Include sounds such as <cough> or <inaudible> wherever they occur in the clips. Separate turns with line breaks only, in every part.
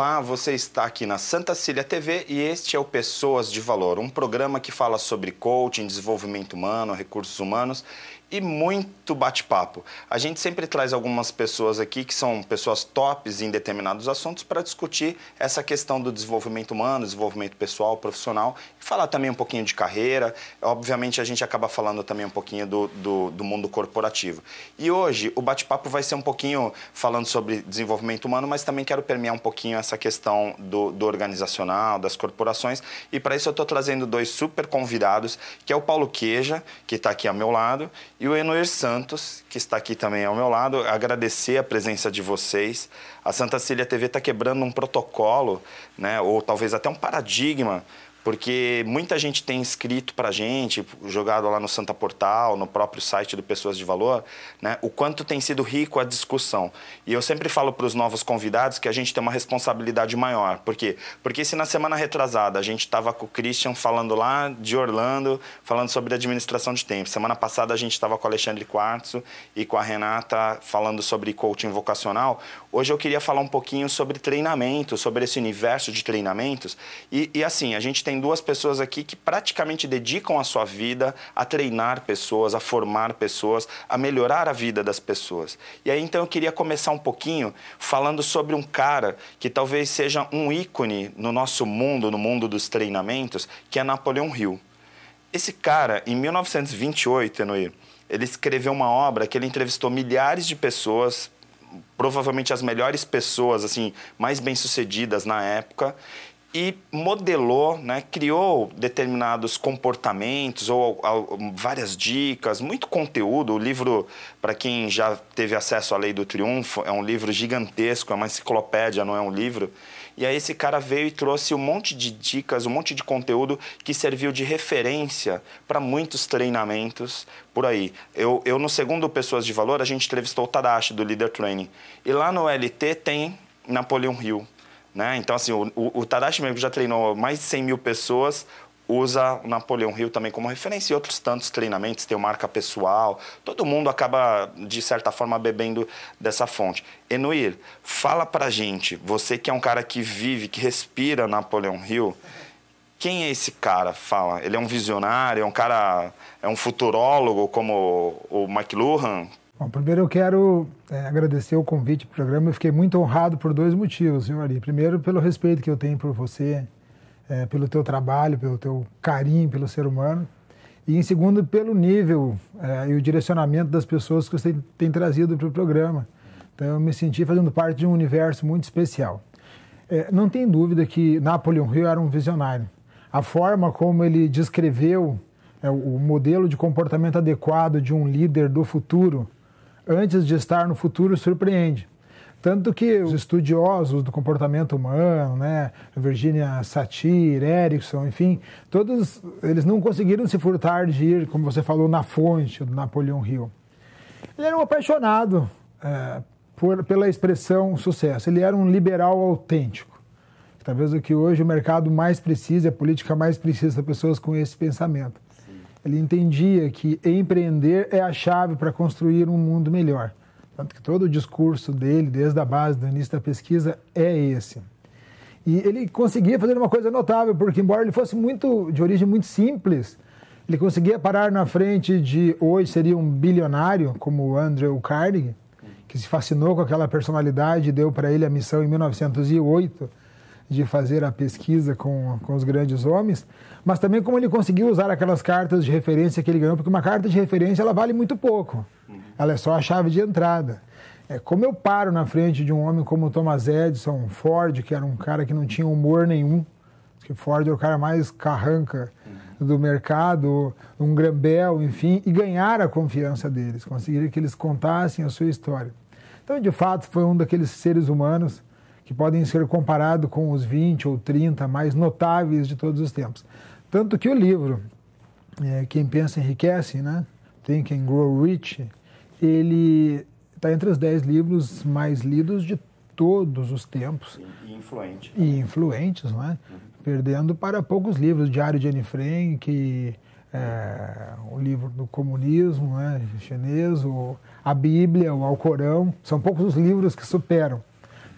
Olá, você está aqui na Santa Cília TV e este é o Pessoas de Valor, um programa que fala sobre coaching, desenvolvimento humano, recursos humanos e muito bate-papo. A gente sempre traz algumas pessoas aqui que são pessoas tops em determinados assuntos para discutir essa questão do desenvolvimento humano, desenvolvimento pessoal, profissional e falar também um pouquinho de carreira. Obviamente, a gente acaba falando também um pouquinho do, do, do mundo corporativo. E hoje o bate-papo vai ser um pouquinho falando sobre desenvolvimento humano, mas também quero permear um pouquinho essa questão do, do organizacional, das corporações. E para isso, eu estou trazendo dois super convidados, que é o Paulo Queja, que está aqui ao meu lado, e o Enoer Santos, que está aqui também ao meu lado, agradecer a presença de vocês. A Santa Cília TV está quebrando um protocolo, né, ou talvez até um paradigma porque muita gente tem escrito para a gente, jogado lá no Santa Portal, no próprio site do Pessoas de Valor, né, o quanto tem sido rico a discussão. E eu sempre falo para os novos convidados que a gente tem uma responsabilidade maior. Por quê? Porque se na semana retrasada a gente estava com o Christian falando lá de Orlando, falando sobre administração de tempo. Semana passada a gente estava com o Alexandre Quartzo e com a Renata falando sobre coaching vocacional. Hoje eu queria falar um pouquinho sobre treinamento, sobre esse universo de treinamentos. E, e assim, a gente tem duas pessoas aqui que praticamente dedicam a sua vida a treinar pessoas, a formar pessoas, a melhorar a vida das pessoas. E aí então eu queria começar um pouquinho falando sobre um cara que talvez seja um ícone no nosso mundo, no mundo dos treinamentos, que é Napoleão Hill. Esse cara, em 1928, Enoir, ele escreveu uma obra que ele entrevistou milhares de pessoas provavelmente as melhores pessoas, assim, mais bem-sucedidas na época, e modelou, né, criou determinados comportamentos ou, ou várias dicas, muito conteúdo. O livro, para quem já teve acesso à Lei do Triunfo, é um livro gigantesco, é uma enciclopédia, não é um livro. E aí esse cara veio e trouxe um monte de dicas, um monte de conteúdo que serviu de referência para muitos treinamentos por aí. Eu, eu, no segundo Pessoas de Valor, a gente entrevistou o Tadashi, do Leader Training. E lá no LT tem Napoleon Hill. Né? Então, assim, o, o, o Tadashi mesmo já treinou mais de 100 mil pessoas, usa o Napoleão Hill também como referência e outros tantos treinamentos, tem marca pessoal, todo mundo acaba, de certa forma, bebendo dessa fonte. Enuir, fala pra gente, você que é um cara que vive, que respira Napoleão Hill, quem é esse cara? Fala, ele é um visionário, é um cara, é um futurólogo como o McLuhan?
Bom, primeiro eu quero é, agradecer o convite para o programa. Eu fiquei muito honrado por dois motivos, senhor Ari. Primeiro, pelo respeito que eu tenho por você, é, pelo teu trabalho, pelo teu carinho pelo ser humano. E em segundo, pelo nível é, e o direcionamento das pessoas que você tem, tem trazido para o programa. Então eu me senti fazendo parte de um universo muito especial. É, não tem dúvida que Napoleon Hill era um visionário. A forma como ele descreveu é, o modelo de comportamento adequado de um líder do futuro antes de estar no futuro surpreende. Tanto que os estudiosos do comportamento humano, né, Virginia Satir, Erickson, enfim, todos eles não conseguiram se furtar de ir, como você falou, na fonte do Napoleão Hill. Ele era um apaixonado é, por, pela expressão sucesso. Ele era um liberal autêntico. Talvez o que hoje o mercado mais precisa, a política mais precisa, pessoas com esse pensamento. Ele entendia que empreender é a chave para construir um mundo melhor. Tanto que todo o discurso dele, desde a base, do início da pesquisa, é esse. E ele conseguia fazer uma coisa notável, porque embora ele fosse muito de origem muito simples, ele conseguia parar na frente de hoje seria um bilionário como o Andrew Carnegie, que se fascinou com aquela personalidade e deu para ele a missão em 1908 de fazer a pesquisa com, com os grandes homens, mas também como ele conseguiu usar aquelas cartas de referência que ele ganhou, porque uma carta de referência ela vale muito pouco, uhum. ela é só a chave de entrada. É, como eu paro na frente de um homem como Thomas Edison, Ford, que era um cara que não tinha humor nenhum, que Ford era é o cara mais carranca uhum. do mercado, um Grambel, enfim, e ganhar a confiança deles, conseguir que eles contassem a sua história. Então, de fato, foi um daqueles seres humanos que podem ser comparados com os 20 ou 30 mais notáveis de todos os tempos. Tanto que o livro é, Quem Pensa Enriquece, né? Think and Grow Rich, ele está entre os 10 livros mais lidos de todos os tempos.
E, influentes. E
influentes, né, Perdendo para poucos livros, Diário de Anne Frank, é, o livro do comunismo né, chinês, ou a Bíblia, o Alcorão. São poucos os livros que superam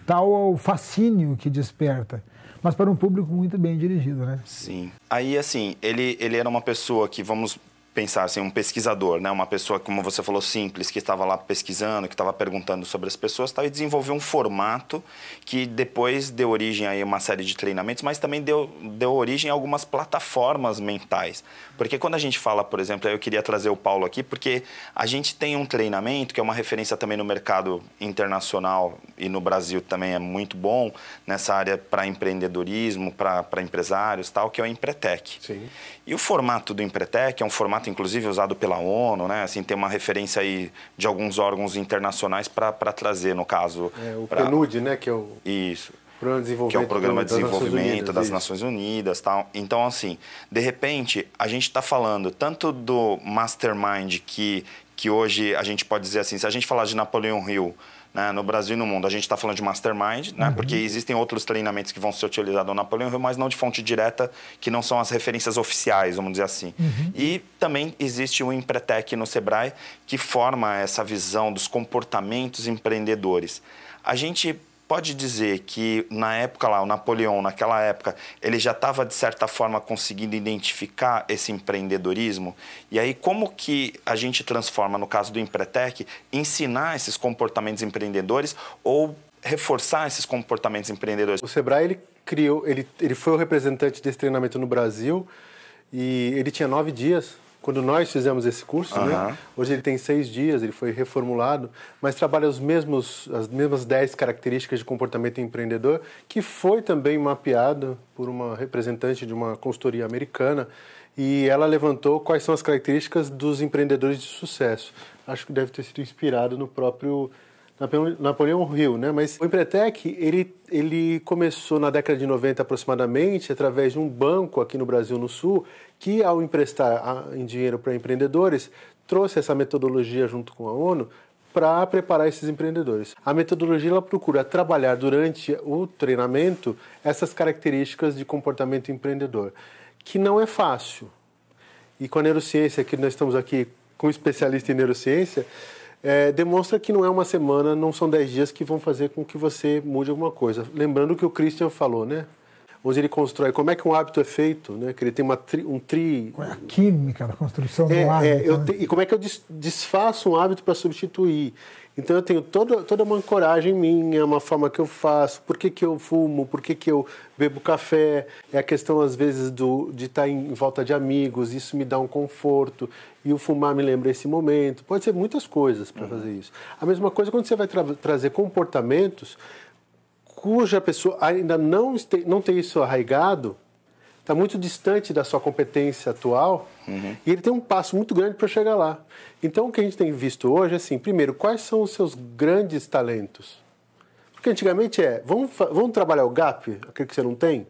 tal o fascínio que desperta mas para um público muito bem dirigido, né?
Sim. Aí, assim, ele, ele era uma pessoa que, vamos pensar assim, um pesquisador, né? uma pessoa, como você falou, simples, que estava lá pesquisando, que estava perguntando sobre as pessoas tal, e desenvolveu um formato que depois deu origem a uma série de treinamentos, mas também deu, deu origem a algumas plataformas mentais. Porque quando a gente fala, por exemplo, eu queria trazer o Paulo aqui, porque a gente tem um treinamento que é uma referência também no mercado internacional e no Brasil também é muito bom, nessa área para empreendedorismo, para empresários tal, que é o Empretec. Sim. E o formato do Empretec é um formato formato, inclusive, usado pela ONU, né? Assim, tem uma referência aí de alguns órgãos internacionais para trazer, no caso. É, o pra... PNUD, né? Que é o... Isso. Que é o Programa de Desenvolvimento das Nações Unidas, das Nações Unidas tal. Então, assim, de repente, a gente está falando tanto do mastermind que, que hoje a gente pode dizer assim, se a gente falar de Napoleão Hill, né, no Brasil e no mundo. A gente está falando de mastermind, né, uhum. porque existem outros treinamentos que vão ser utilizados no Napoleão Hill, mas não de fonte direta, que não são as referências oficiais, vamos dizer assim. Uhum. E também existe o Empretec no Sebrae, que forma essa visão dos comportamentos empreendedores. A gente pode dizer que na época lá, o Napoleão, naquela época, ele já estava de certa forma conseguindo identificar esse empreendedorismo? E aí como que a gente transforma, no caso do Empretec, ensinar esses comportamentos empreendedores ou reforçar esses comportamentos empreendedores? O Sebrae, ele criou,
ele, ele foi o representante desse treinamento no Brasil e ele tinha nove dias quando nós fizemos esse curso, uhum. né? Hoje ele tem seis dias, ele foi reformulado, mas trabalha os mesmos, as mesmas dez características de comportamento empreendedor, que foi também mapeado por uma representante de uma consultoria americana e ela levantou quais são as características dos empreendedores de sucesso. Acho que deve ter sido inspirado no próprio Napoleão Hill, né? Mas o Empretec, ele, ele começou na década de 90 aproximadamente, através de um banco aqui no Brasil, no Sul, que ao emprestar em dinheiro para empreendedores, trouxe essa metodologia junto com a ONU para preparar esses empreendedores. A metodologia ela procura trabalhar durante o treinamento essas características de comportamento empreendedor, que não é fácil. E com a neurociência, que nós estamos aqui com um especialista em neurociência, é, demonstra que não é uma semana, não são dez dias que vão fazer com que você mude alguma coisa. Lembrando que o Christian falou, né? Onde ele constrói, como é que um hábito é feito, né? Que ele tem uma tri, um tri. Qual é a
química da construção é, do é, hábito? É,
te, e como é que eu des, desfaço um hábito para substituir? Então eu tenho toda, toda uma ancoragem minha, uma forma que eu faço, por que, que eu fumo, por que, que eu bebo café, é a questão às vezes do, de tá estar em volta de amigos, isso me dá um conforto, e o fumar me lembra esse momento. Pode ser muitas coisas para uhum. fazer isso. A mesma coisa quando você vai tra trazer comportamentos cuja pessoa ainda não, este, não tem isso arraigado, está muito distante da sua competência atual uhum. e ele tem um passo muito grande para chegar lá. Então, o que a gente tem visto hoje é assim: primeiro, quais são os seus grandes talentos? Porque antigamente é, vamos, vamos trabalhar o gap, aquilo que você não tem?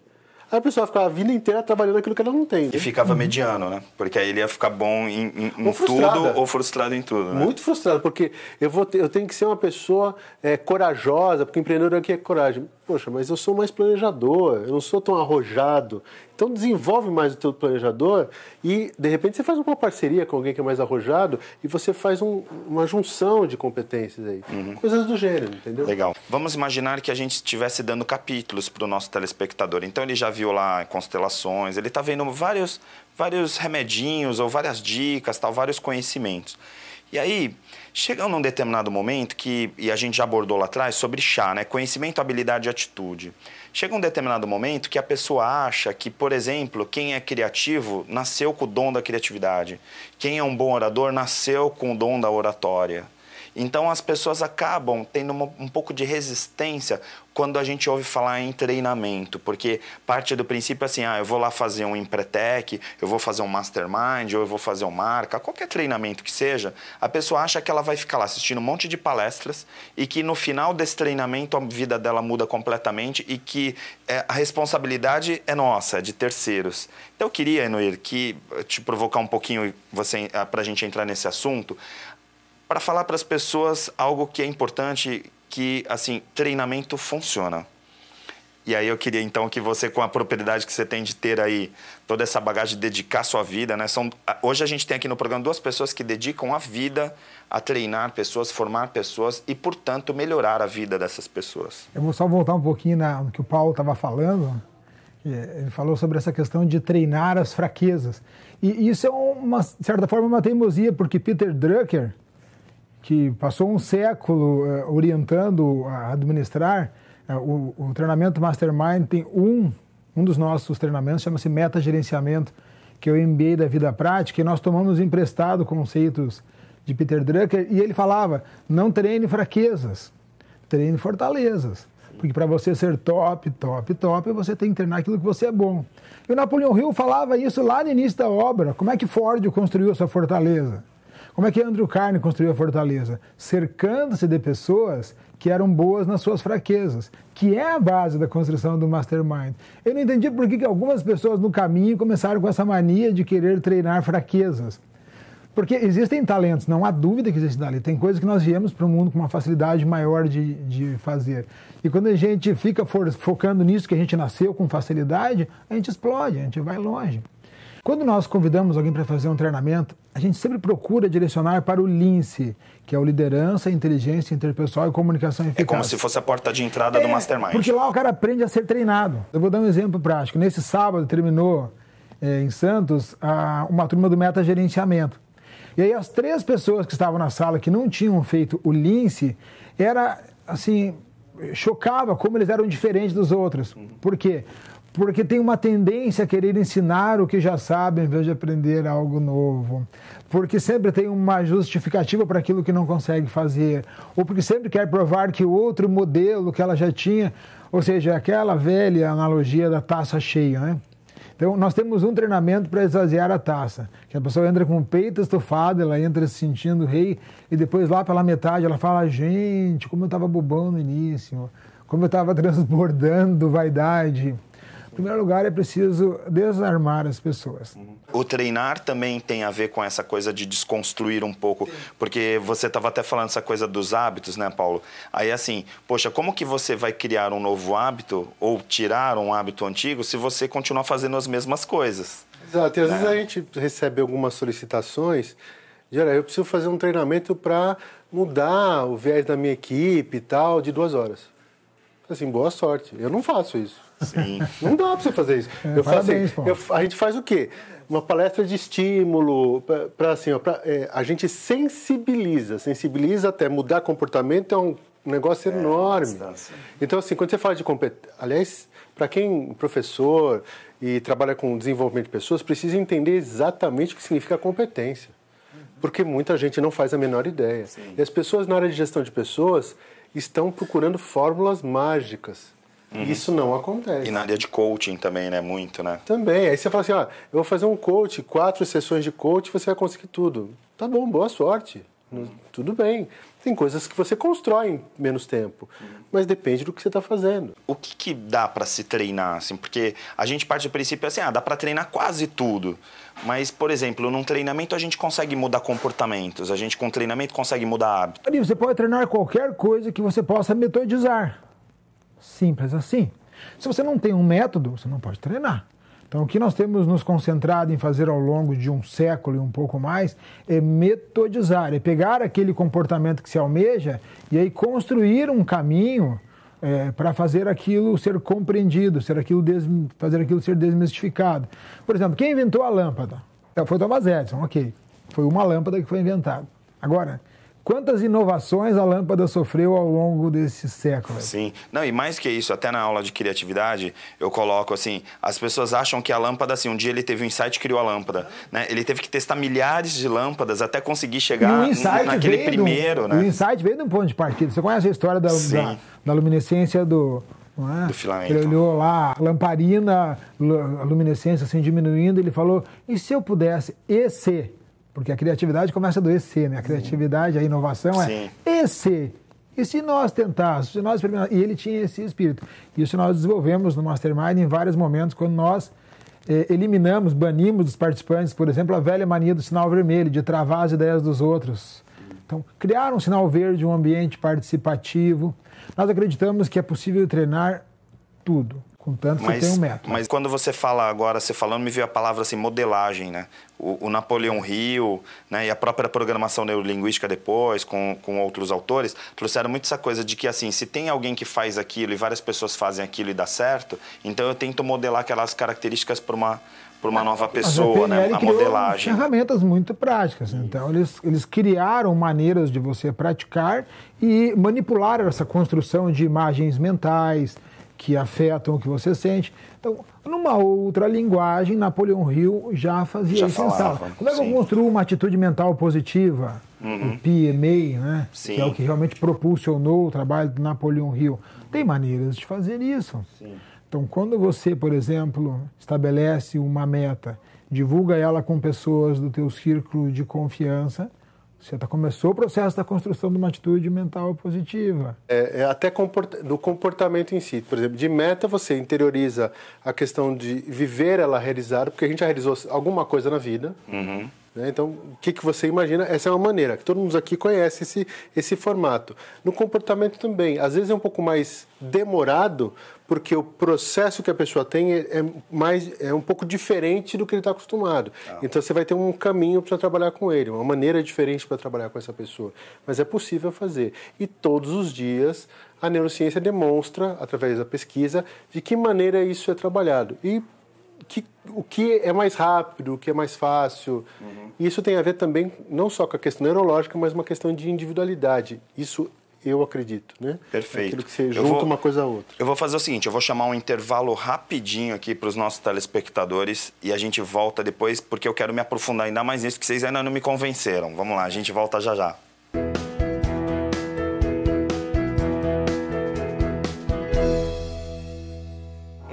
Aí a pessoa ficava a vida inteira trabalhando aquilo que ela não tem. Né? E ficava
mediano, né? Porque aí ele ia ficar bom em, em, em ou tudo ou frustrado em tudo. Né? Muito
frustrado, porque eu, vou ter, eu tenho que ser uma pessoa é, corajosa, porque empreendedor aqui é coragem poxa, mas eu sou mais planejador, eu não sou tão arrojado. Então desenvolve mais o teu planejador e de repente você faz uma parceria com alguém que é mais arrojado e você faz um, uma junção de competências aí, uhum. coisas
do gênero, entendeu? Legal. Vamos imaginar que a gente estivesse dando capítulos para o nosso telespectador. Então ele já viu lá constelações, ele está vendo vários vários remedinhos ou várias dicas, tal, vários conhecimentos. E aí, chega num determinado momento que, e a gente já abordou lá atrás, sobre chá, né? Conhecimento, habilidade e atitude. Chega um determinado momento que a pessoa acha que, por exemplo, quem é criativo nasceu com o dom da criatividade. Quem é um bom orador nasceu com o dom da oratória. Então as pessoas acabam tendo uma, um pouco de resistência quando a gente ouve falar em treinamento, porque parte do princípio é assim, ah, eu vou lá fazer um empretec, eu vou fazer um mastermind, ou eu vou fazer um marca, qualquer treinamento que seja, a pessoa acha que ela vai ficar lá assistindo um monte de palestras e que no final desse treinamento a vida dela muda completamente e que é, a responsabilidade é nossa, é de terceiros. Então eu queria, Enoir, que eh, te provocar um pouquinho você eh, para a gente entrar nesse assunto, para falar para as pessoas algo que é importante, que assim, treinamento funciona. E aí eu queria então que você, com a propriedade que você tem de ter aí toda essa bagagem, de dedicar sua vida, né? São, ah, hoje a gente tem aqui no programa duas pessoas que dedicam a vida a treinar pessoas, formar pessoas e, portanto, melhorar a vida dessas pessoas.
Eu vou só voltar um pouquinho na, no que o Paulo estava falando. Ele falou sobre essa questão de treinar as fraquezas. E isso é, uma, de certa forma, uma teimosia, porque Peter Drucker, que passou um século uh, orientando a administrar. Uh, o, o, treinamento Mastermind tem um, um dos nossos treinamentos, chama-se Meta Gerenciamento, que é o MBA da vida prática, e nós tomamos emprestado conceitos de Peter Drucker, e ele falava: não treine fraquezas, treine fortalezas. Porque para você ser top, top, top, você tem que treinar aquilo que você é bom. E o Napoleão Hill falava isso lá no início da obra. Como é que Ford construiu a sua fortaleza? Como é que Andrew Carne construiu a fortaleza? Cercando-se de pessoas que eram boas nas suas fraquezas, que é a base da construção do mastermind. Eu não entendi por que, algumas pessoas no caminho começaram com essa mania de querer treinar fraquezas. Porque existem talentos, não há dúvida que existem talentos. Tem coisas que nós viemos para o mundo com uma facilidade maior de, de fazer. E quando a gente fica for, focando nisso que a gente nasceu com facilidade, a gente explode, a gente vai longe. Quando nós convidamos alguém para fazer um treinamento, a gente sempre procura direcionar para o LINCE, que é o Liderança, Inteligência Interpessoal e Comunicação Eficaz. É como se fosse
a porta de entrada é, do Mastermind. Porque
lá o cara aprende a ser treinado. Eu vou dar um exemplo prático. Nesse sábado terminou é, em Santos a, uma turma do Meta Gerenciamento. E aí as três pessoas que estavam na sala que não tinham feito o lince, era assim, chocava como eles eram diferentes dos outros. Por quê? porque tem uma tendência a querer ensinar o que já sabe em vez de aprender algo novo, porque sempre tem uma justificativa para aquilo que não consegue fazer, ou porque sempre quer provar que o outro modelo que ela já tinha, ou seja, aquela velha analogia da taça cheia, né? Então, nós temos um treinamento para esvaziar a taça, que a pessoa entra com o peito estufado, ela entra se sentindo rei, e depois lá pela metade ela fala, gente, como eu estava bobão no início, como eu estava <laughs> transbordando vaidade, em primeiro lugar, é preciso desarmar as pessoas.
O treinar também tem a ver com essa coisa de desconstruir um pouco, porque você estava até falando essa coisa dos hábitos, né, Paulo? Aí assim, poxa, como que você vai criar um novo hábito ou tirar um hábito antigo se você continuar fazendo as mesmas coisas?
Exato, e às né? vezes a gente recebe algumas solicitações Geral, eu preciso fazer um treinamento para mudar o viés da minha equipe e tal, de duas horas. Assim, boa sorte. Eu não faço isso. Sim. <laughs> Não dá para você fazer isso. É, eu assim, parabéns, faço, eu, a gente faz o quê? Uma palestra de estímulo para assim, ó, pra, é, a gente sensibiliza, sensibiliza até mudar comportamento é um negócio é, enorme. Tá então assim, quando você fala de competência, aliás, para quem professor e trabalha com desenvolvimento de pessoas, precisa entender exatamente o que significa competência. Uhum. Porque muita gente não faz a menor ideia. Sim. E as pessoas na área de gestão de pessoas estão procurando fórmulas mágicas Uhum. Isso não acontece.
E na área de coaching
também, né? Muito, né? Também. Aí você fala assim, ó, eu vou fazer um coach, quatro sessões de coach, você vai conseguir tudo. Tá bom, boa sorte. Uhum. Tudo bem. Tem coisas que você constrói em menos tempo, uhum.
mas depende do que você está fazendo. O que, que dá para se treinar, assim? Porque a gente parte do princípio assim, ah, dá para treinar quase tudo. Mas, por exemplo, num treinamento a gente consegue mudar comportamentos, a gente com treinamento consegue mudar
hábitos. Você pode treinar qualquer coisa que você possa metodizar. Simples assim. Se você não tem um método, você não pode treinar. Então, o que nós temos nos concentrado em fazer ao longo de um século e um pouco mais é metodizar, é pegar aquele comportamento que se almeja e aí construir um caminho é, para fazer aquilo ser compreendido, ser aquilo des... fazer aquilo ser desmistificado. Por exemplo, quem inventou a lâmpada? É, foi Thomas Edison, ok. Foi uma lâmpada que foi inventada. Agora, Quantas inovações a lâmpada sofreu ao longo desse século?
Sim. Não, e mais que isso, até na aula de criatividade, eu coloco assim, as pessoas acham que a lâmpada, assim, um dia ele teve um insight e criou a lâmpada, né? Ele teve que testar milhares de lâmpadas até conseguir chegar naquele primeiro, um, né? O
insight veio de um ponto de partida. Você conhece a história da, da, da luminescência do...
É? Do filamento. Ele
olhou lá, a lamparina, a luminescência assim diminuindo, ele falou, e se eu pudesse, esse porque a criatividade começa do EC, né? A criatividade, a inovação é EC. E se nós tentássemos, se nós E ele tinha esse espírito. Isso nós desenvolvemos no Mastermind em vários momentos, quando nós eh, eliminamos, banimos dos participantes, por exemplo, a velha mania do sinal vermelho, de travar as ideias dos outros. Então, criar um sinal verde, um ambiente participativo. Nós acreditamos que é possível treinar tudo. Contanto que mas, tem um método.
Mas quando você fala agora, você falando, me veio a palavra assim, modelagem, né? O, o Napoleão Rio, né, e a própria programação neurolinguística depois, com, com outros autores, trouxeram muito essa coisa de que, assim, se tem alguém que faz aquilo e várias pessoas fazem aquilo e dá certo, então eu tento modelar aquelas características para uma para uma nova pessoa, né? a né? A modelagem.
Ferramentas muito práticas. Né? Então, eles, eles criaram maneiras de você praticar e manipularam essa construção de imagens mentais, que afetam o que você sente. Então, numa outra linguagem, Napoleão Hill já fazia já isso. Falava, Como é que eu construo uma atitude mental positiva? Uhum. O PMA, né? Sim. Que é o que realmente propulsionou o trabalho do Napoleão Hill. Tem maneiras de fazer isso. Sim. Então, quando você, por exemplo, estabelece uma meta, divulga ela com pessoas do teu círculo de confiança, você tá, começou o processo da construção de uma atitude mental positiva.
É, é até do comportamento em si. Por exemplo, de meta você interioriza a questão de viver ela realizada, porque a gente já realizou alguma coisa na vida. Uhum. Né? Então, o que, que você imagina? Essa é uma maneira, que todo mundo aqui conhece esse, esse formato. No comportamento também, às vezes é um pouco mais demorado, porque o processo que a pessoa tem é, é mais, é um pouco diferente do que ele está acostumado. Ah. Então, você vai ter um caminho para trabalhar com ele, uma maneira diferente para trabalhar com essa pessoa. Mas é possível fazer. E todos os dias, a neurociência demonstra, através da pesquisa, de que maneira isso é trabalhado. E que, o que é mais rápido, o que é mais fácil. Uhum. Isso tem a ver também não só com a questão neurológica, mas uma questão de individualidade. Isso eu acredito,
né? Perfeito. Aquilo que você junta vou, uma coisa a outra. Eu vou fazer o seguinte, eu vou chamar um intervalo rapidinho aqui para os nossos telespectadores e a gente volta depois, porque eu quero me aprofundar ainda mais nisso, que vocês ainda não me convenceram. Vamos lá, a gente volta já já.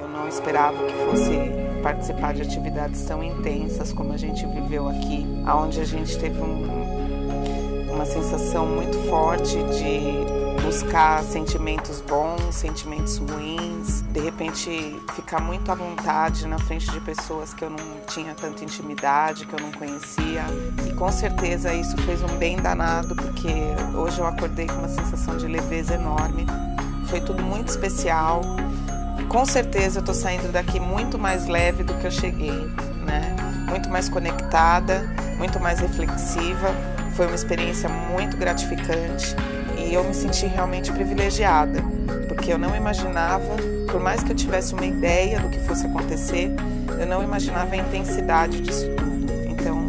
Eu não esperava que fosse participar de atividades tão intensas como a gente viveu aqui, aonde a gente teve um, uma sensação muito forte de buscar sentimentos bons, sentimentos ruins, de repente ficar muito à vontade na frente de pessoas que eu não tinha tanta intimidade, que eu não conhecia. E com certeza isso fez um bem danado, porque hoje eu acordei com uma sensação de leveza enorme. Foi tudo muito especial com certeza eu tô saindo daqui muito mais leve do que eu cheguei, né? Muito mais conectada, muito mais reflexiva. Foi uma experiência muito gratificante e eu me senti realmente privilegiada, porque eu não imaginava, por mais que eu tivesse uma ideia do que fosse acontecer, eu não imaginava a intensidade disso tudo. Então,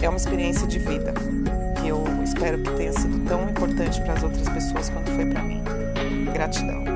é uma experiência de vida que eu espero que tenha sido tão importante para as outras pessoas quanto foi para mim. Gratidão.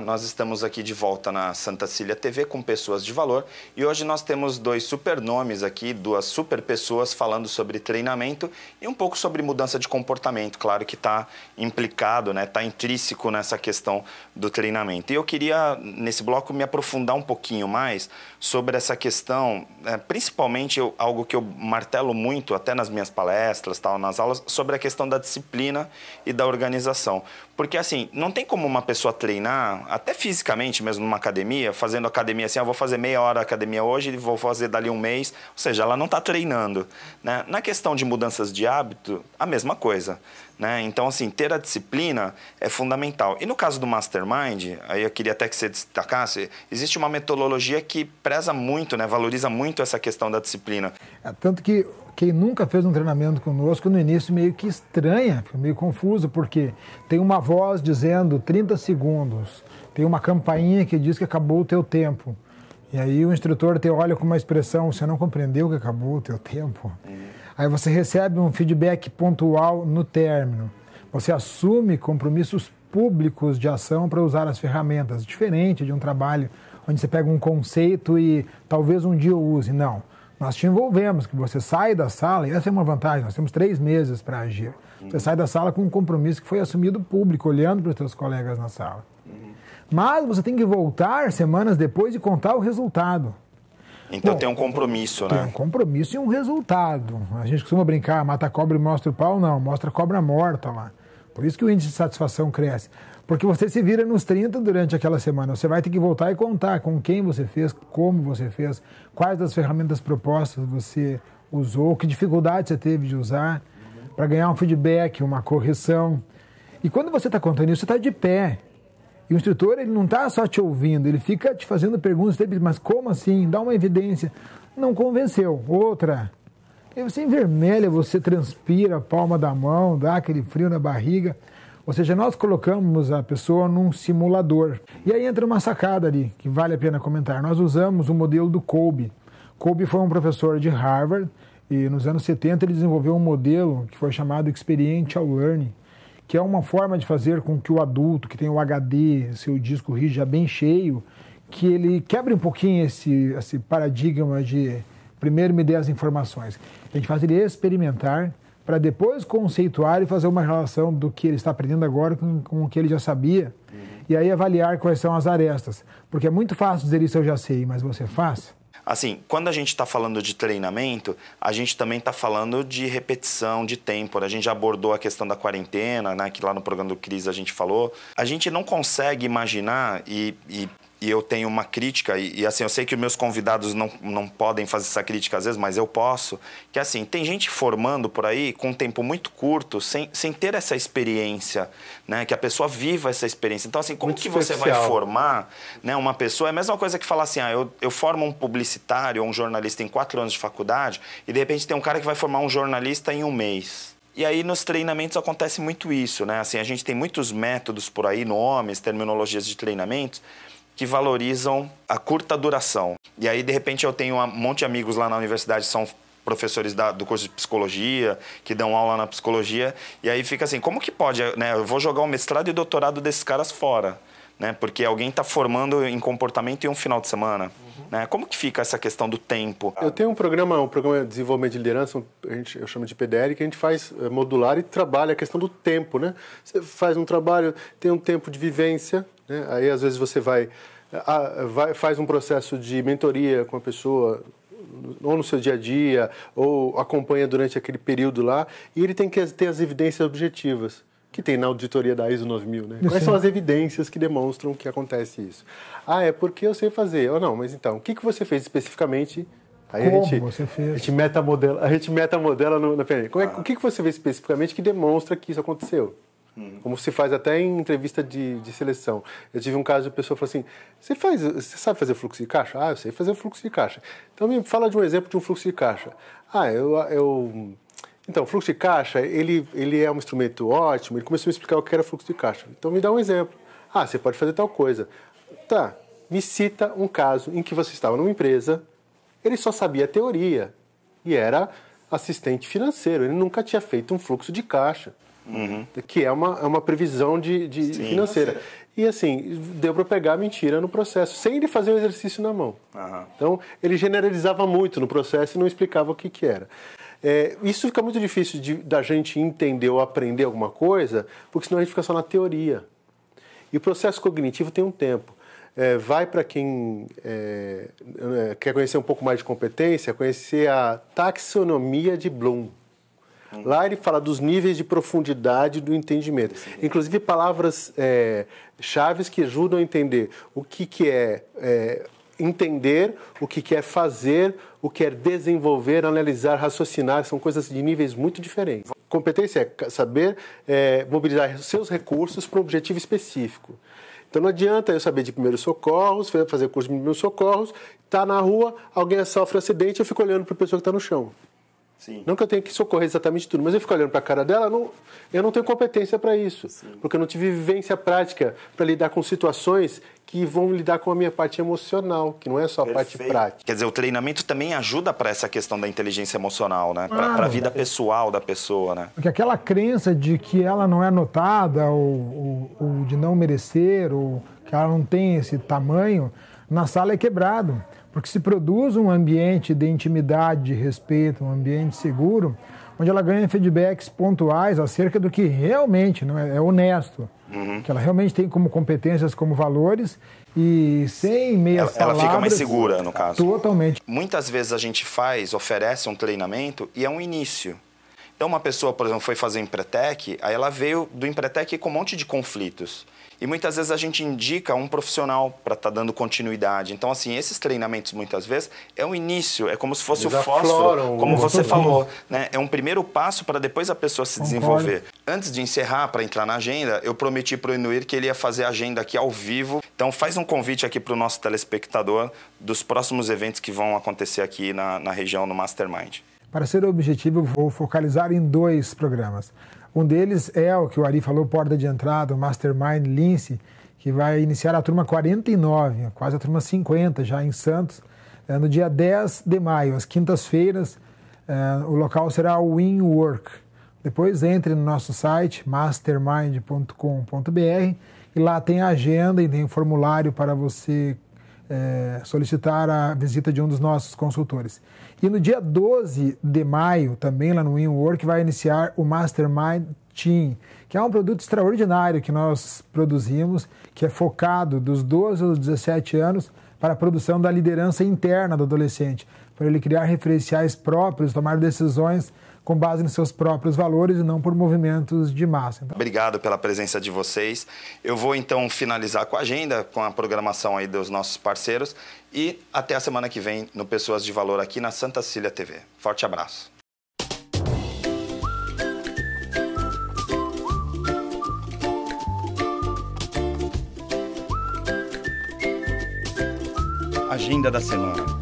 nós estamos aqui de volta na Santa Cília TV com pessoas de valor e hoje nós temos dois super nomes aqui, duas super pessoas falando sobre treinamento e um pouco sobre mudança de comportamento, claro que está implicado, né, está intrínseco nessa questão do treinamento. E eu queria, nesse bloco, me aprofundar um pouquinho mais sobre essa questão, é, principalmente eu, algo que eu martelo muito, até nas minhas palestras, tal, nas aulas, sobre a questão da disciplina e da organização. Porque assim, não tem como uma pessoa treinar até fisicamente mesmo numa academia, fazendo academia assim, eu ah, vou fazer meia hora academia hoje e vou fazer dali um mês, ou seja, ela não está treinando. Né? Na questão de mudanças de hábito, a mesma coisa. Né? Então, assim, ter a disciplina é fundamental. E no caso do Mastermind, aí eu queria até que você destacasse, existe uma metodologia que preza muito, né? valoriza muito essa questão da disciplina.
É, tanto que quem nunca fez um treinamento conosco, no início meio que estranha, meio confuso, porque tem uma voz dizendo 30 segundos, tem uma campainha que diz que acabou o teu tempo. E aí o instrutor te olha com uma expressão, você não compreendeu que acabou o teu tempo. Uhum. Aí você recebe um feedback pontual no término. Você assume compromissos públicos de ação para usar as ferramentas, diferente de um trabalho onde você pega um conceito e talvez um dia use. Não. Nós te envolvemos, que você sai da sala, e essa é uma vantagem, nós temos três meses para agir. Você uhum. sai da sala com um compromisso que foi assumido público, olhando para os seus colegas na sala mas você tem que voltar semanas depois e contar o resultado.
Então Bom, tem um compromisso, né? Tem um
compromisso e um resultado. A gente costuma brincar, mata a cobra e mostra o pau, não, mostra a cobra morta lá. Por isso que o índice de satisfação cresce. Porque você se vira nos 30 durante aquela semana. Você vai ter que voltar e contar com quem você fez, como você fez, quais das ferramentas propostas você usou, que dificuldade você teve de usar, para ganhar um feedback, uma correção. E quando você está contando isso, você está de pé. E o instrutor, ele não está só te ouvindo, ele fica te fazendo perguntas, mas como assim? Dá uma evidência. Não convenceu. Outra. E é, você envermelha, você transpira a palma da mão, dá aquele frio na barriga. Ou seja, nós colocamos a pessoa num simulador. E aí entra uma sacada ali, que vale a pena comentar. Nós usamos o modelo do Kolbe. Kolbe foi um professor de Harvard e nos anos 70 ele desenvolveu um modelo que foi chamado Experiential Learning, que é uma forma de fazer com que o adulto que tem o HD, seu disco rígido bem cheio, que ele quebre um pouquinho esse, esse paradigma de primeiro me dê as informações. A gente faz ele experimentar para depois conceituar e fazer uma relação do que ele está aprendendo agora com, com o que ele já sabia uhum. e aí avaliar quais são as arestas. Porque é muito fácil dizer isso eu já sei, mas você faz?
Assim, quando a gente está falando de treinamento, a gente também está falando de repetição, de tempo. Né? A gente já abordou a questão da quarentena, né, que lá no programa do Cris a gente falou. A gente não consegue imaginar, e, e e eu tenho uma crítica, e, e, assim, eu sei que meus convidados não, não podem fazer essa crítica às vezes, mas eu posso, que é assim, tem gente formando por aí com um tempo muito curto, sem, sem ter essa experiência, né? Que a pessoa viva essa experiência. Então, assim, como muito que especial. você vai formar né, uma pessoa? É a mesma coisa que falar assim, ah, eu, eu formo um publicitário ou um jornalista em quatro anos de faculdade, e de repente tem um cara que vai formar um jornalista em um mês. E aí nos treinamentos acontece muito isso, né? Assim, a gente tem muitos métodos por aí, nomes, terminologias de treinamentos, que valorizam a curta duração. E aí, de repente, eu tenho um monte de amigos lá na universidade que são professores da, do curso de psicologia, que dão aula na psicologia, e aí fica assim, como que pode, né? Eu vou jogar o mestrado e doutorado desses caras fora, né? Porque alguém está formando em comportamento em um final de semana. Né? Como que fica essa questão do tempo?
Eu tenho um programa, um programa de desenvolvimento de liderança, a gente, eu chamo de PDL, que a gente faz eh, modular e trabalha a questão do tempo, né? Você faz um trabalho, tem um tempo de vivência, né? Aí, às vezes, você vai, a, ah, vai, faz um processo de mentoria com a pessoa, ou no seu dia a dia, ou acompanha durante aquele período lá, e ele tem que ter as evidências objetivas que tem na auditoria da ISO 9000, né? Quais são as evidências que demonstram que acontece isso? Ah, é porque eu sei fazer. Ou não, mas então, o que, que você fez especificamente? Aí Como a gente, você fez? A gente metamodela, a gente metamodela no, na peraí, como é, ah. O que, que você fez especificamente que demonstra que isso aconteceu? Como se faz até em entrevista de, de seleção. Eu tive um caso de pessoa falou assim: você faz, você sabe fazer fluxo de caixa? Ah, eu sei fazer fluxo de caixa. Então me fala de um exemplo de um fluxo de caixa. Ah, eu, eu então, fluxo de caixa, ele, ele é um instrumento ótimo. Ele começou a me explicar o que era fluxo de caixa. Então, me dá um exemplo. Ah, você pode fazer tal coisa. Tá, me cita um caso em que você estava numa empresa, ele só sabia a teoria e era assistente financeiro. Ele nunca tinha feito um fluxo de caixa. Uhum. Que é uma, é uma previsão de, de Sim, financeira. E assim, deu para pegar mentira no processo, sem ele fazer o exercício na mão. Uhum. Então, ele generalizava muito no processo e não explicava o que, que era. É, isso fica muito difícil de, da gente entender ou aprender alguma coisa, porque senão a gente fica só na teoria. E o processo cognitivo tem um tempo. É, vai para quem é, né, quer conhecer um pouco mais de competência, conhecer a taxonomia de Bloom. Uhum. Lá ele fala dos níveis de profundidade do entendimento. Inclusive palavras é, chaves que ajudam a entender o que, que é, é entender, o que que é fazer, o que é desenvolver, analisar, raciocinar, são coisas de níveis muito diferentes. Competência é saber é, mobilizar seus recursos para um objetivo específico. Então não adianta eu saber de primeiros socorros, fazer curso de primeiros socorros, tá na rua, alguém sofre um acidente, eu fico olhando para a pessoa que está no chão. Sim. Não que eu tenha que socorrer exatamente tudo, mas eu fico olhando para a cara dela, não, eu não tenho competência para isso. Sim. Porque eu não tive vivência prática para lidar com situações que vão lidar com a minha parte emocional, que não é só a parte prática.
Quer dizer, o treinamento também ajuda para essa questão da inteligência emocional, né? Para ah, a vida pessoal da pessoa, né? Porque
aquela crença de que ela não é notada, ou, ou, ou de não merecer, ou que ela não tem esse tamanho, na sala é quebrado. Porque se produz um ambiente de intimidade, de respeito, um ambiente seguro, onde ela ganha feedbacks pontuais acerca do que realmente não é, é honesto, uhum. que ela realmente tem como competências, como valores e sem meias ela, palavras. Ela fica mais segura
no caso. Totalmente. Muitas vezes a gente faz, oferece um treinamento e é um início. Então uma pessoa, por exemplo, foi fazer empretec, aí ela veio do empretec com um monte de conflitos. E muitas vezes a gente indica um profissional para estar tá dando continuidade. Então, assim, esses treinamentos, muitas vezes, é o início, é como se fosse Eles o fósforo, como você falou. Né? É um primeiro passo para depois a pessoa se desenvolver. Antes de encerrar, para entrar na agenda, eu prometi para o Inuir que ele ia fazer a agenda aqui ao vivo. Então, faz um convite aqui para o nosso telespectador dos próximos eventos que vão acontecer aqui na, na região, no Mastermind.
Para ser objetivo, vou focalizar em dois programas. Um deles é o que o Ari falou, porta de entrada, o Mastermind Lince, que vai iniciar a turma 49, quase a turma 50 já em Santos, eh, no dia 10 de maio, às quintas-feiras. Eh, o local será o WinWork. Depois entre no nosso site mastermind.com.br e lá tem a agenda e tem o formulário para você é, solicitar a visita de um dos nossos consultores. E no dia 12 de maio, também lá no InWork, vai iniciar o Mastermind Team, que é um produto extraordinário que nós produzimos, que é focado dos 12 aos 17 anos para a produção da liderança interna do adolescente, para ele criar referenciais próprios, tomar decisões com base nos seus próprios valores e não por movimentos de massa.
Então. Obrigado pela presença de vocês. Eu vou então finalizar com a agenda, com a programação aí dos nossos parceiros e até a semana que vem no Pessoas de Valor aqui na Santa Cília TV. Forte abraço. Agenda da semana.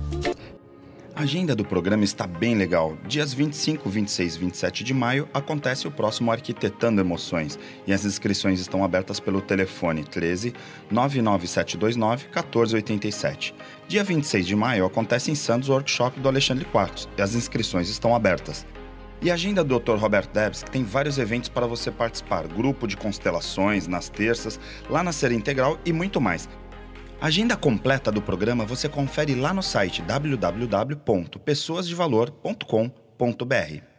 A agenda do programa está bem legal. Dias 25, 26 e 27 de maio acontece o próximo Arquitetando Emoções e as inscrições estão abertas pelo telefone 13 99729 1487. Dia 26 de maio acontece em Santos o workshop do Alexandre Quartos e as inscrições estão abertas. E a agenda do Dr. Roberto Debs, que tem vários eventos para você participar, grupo de constelações nas terças, lá na Ser Integral e muito mais agenda completa do programa você confere lá no site www.pessoasdevalor.com.br.